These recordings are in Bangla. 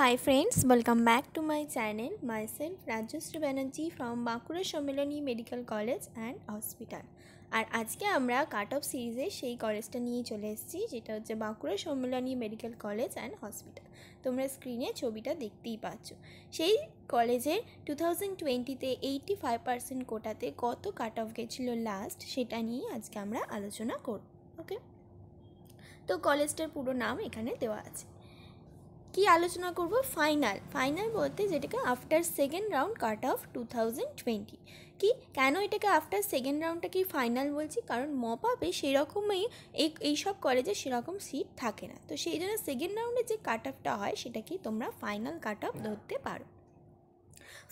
hi friends welcome back to my channel my self Rajshri Banerjee from Bankura Sammilani medical college and hospital আর আজকে আমরা কাট অফ সিরিজে সেই কলেজটা নিয়ে চলে এসেছি যেটা হচ্ছে Bankura Sammilani medical college and hospital তোমরা স্ক্রিনে ছবিটা দেখতেই পাচ্ছ সেই কলেজের টু থাউজেন্ড টোয়েন্টিতে এইটটি ফাইভ পার্সেন্ট কোটাতে কত কাট অফ গেছিলো লাস্ট সেটা নিয়ে আজকে আমরা আলোচনা করব ওকে তো কলেজটার পুরো নাম এখানে দেওয়া আছে কি আলোচনা করব ফাইনাল ফাইনাল বলতে যেটাকে after second round cut off two thousand twenty কি কেন এটাকে আফটার সেকেন্ড রাউন্ডটাকে ফাইনাল বলছি কারণ মপ সেরকমই এই এইসব কলেজে সেরকম সিট থাকে না তো সেই জন্য সেকেন্ড রাউন্ডে যে কাট অফটা হয় সেটাকে তোমরা ফাইনাল কাট অফ ধরতে পারো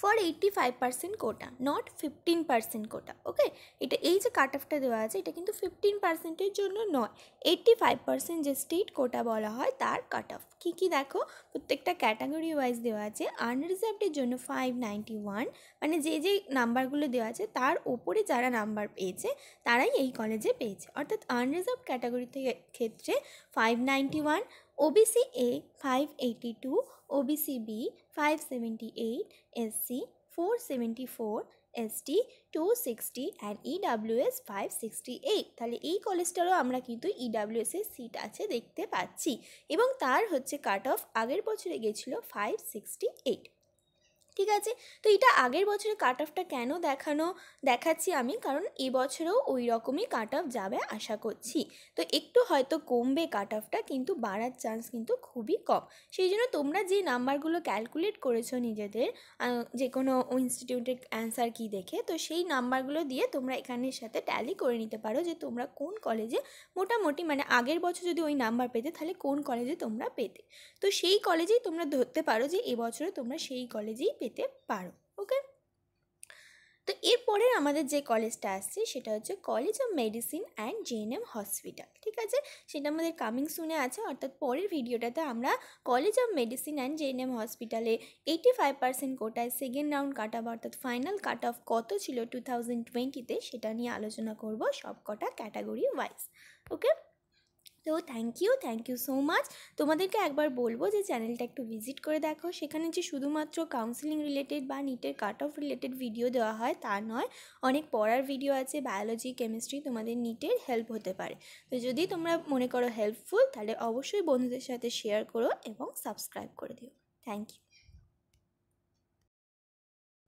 for eighty five percent quota not fifteen percent quota okay এটা এই যে কাট অফটা দেওয়া আছে এটা কিন্তু ফিফটিন পার্সেন্টের জন্য নয় এইট্টি ফাইভ পার্সেন্ট যে স্টেট কোটা বলা হয় তার কাট অফ কী কী দেখো প্রত্যেকটা ক্যাটাগরি ওয়াইজ দেওয়া আছে আনরিজার্ভডের জন্য ফাইভ নাইনটি ওয়ান মানে যে যে নাম্বারগুলো দেওয়া আছে তার ওপরে যারা নাম্বার পেয়েছে তারাই এই কলেজে পেয়েছে অর্থাৎ আনরিজার্ভ ক্যাটাগরি থেকে ক্ষেত্রে five ninety one OBC OBC five eighty two B OBC A 582, OBC B 578, SC 474, ST two sixty and EWS five sixty eight তাহলে এই কলেজটারও আমরা কিন্তু ইডাব্লিউএসের e সিট আছে দেখতে পাচ্ছি এবং তার হচ্ছে কাট অফ আগের বছরে গেছিলো ফাইভ সিক্সটি এইট ঠিক আছে তো এটা আগের বছরের কাট অফটা কেন দেখানো দেখাচ্ছি আমি কারণ এবছরেও ওই রকমই কাট অফ যাবে আশা করছি তো একটু হয়তো কমবে কাট অফটা কিন্তু বাড়ার চান্স কিন্তু খুবই কম সেই জন্য তোমরা যে নাম্বারগুলো ক্যালকুলেট করেছো নিজেদের যে কোনো ইনস্টিটিউটের অ্যান্সার কি দেখে তো সেই নাম্বারগুলো দিয়ে তোমরা এখানের সাথে ট্যালি করে নিতে পারো যে তোমরা কোন কলেজে মোটামুটি মানে আগের বছর যদি ওই নাম্বার পেতে তাহলে কোন কলেজে তোমরা পেতে তো সেই কলেজেই তোমরা ধরতে পারো যে এবছরে তোমরা সেই কলেজেই পেতে পারো ওকে তো এরপরে আমাদের যে কলেজটা আসছে সেটা হচ্ছে college of medicine and JNM hospital ঠিক আছে সেটা আমাদের কামিং শুনে আছে অর্থাৎ পরের ভিডিওটাতে আমরা college of medicine and JNM হসপিটালে এইটি ফাইভ পার্সেন্ট কোটায় সেকেন্ড রাউন্ড কাট অফ অর্থাৎ ফাইনাল কাট অফ কত ছিল টু থাউজেন্ড টোয়েন্টিতে সেটা নিয়ে আলোচনা করব সব কটা ক্যাটাগরি ওয়াইজ ওকে তো thank you thank you so much তোমাদেরকে একবার বলবো যে চ্যানেলটা একটু ভিজিট করে দেখো সেখানে যে শুধুমাত্র কাউন্সিলিং রিলেটেড বা নিটের কাট অফ রিলেটেড ভিডিও দেওয়া হয় তা নয় অনেক পড়ার ভিডিও আছে বায়োলজি কেমিস্ট্রি তোমাদের নিটের হেল্প হতে পারে তো যদি তোমরা মনে করো হেল্পফুল তাহলে অবশ্যই বন্ধুদের সাথে শেয়ার করো এবং সাবস্ক্রাইব করে দিও থ্যাংক ইউ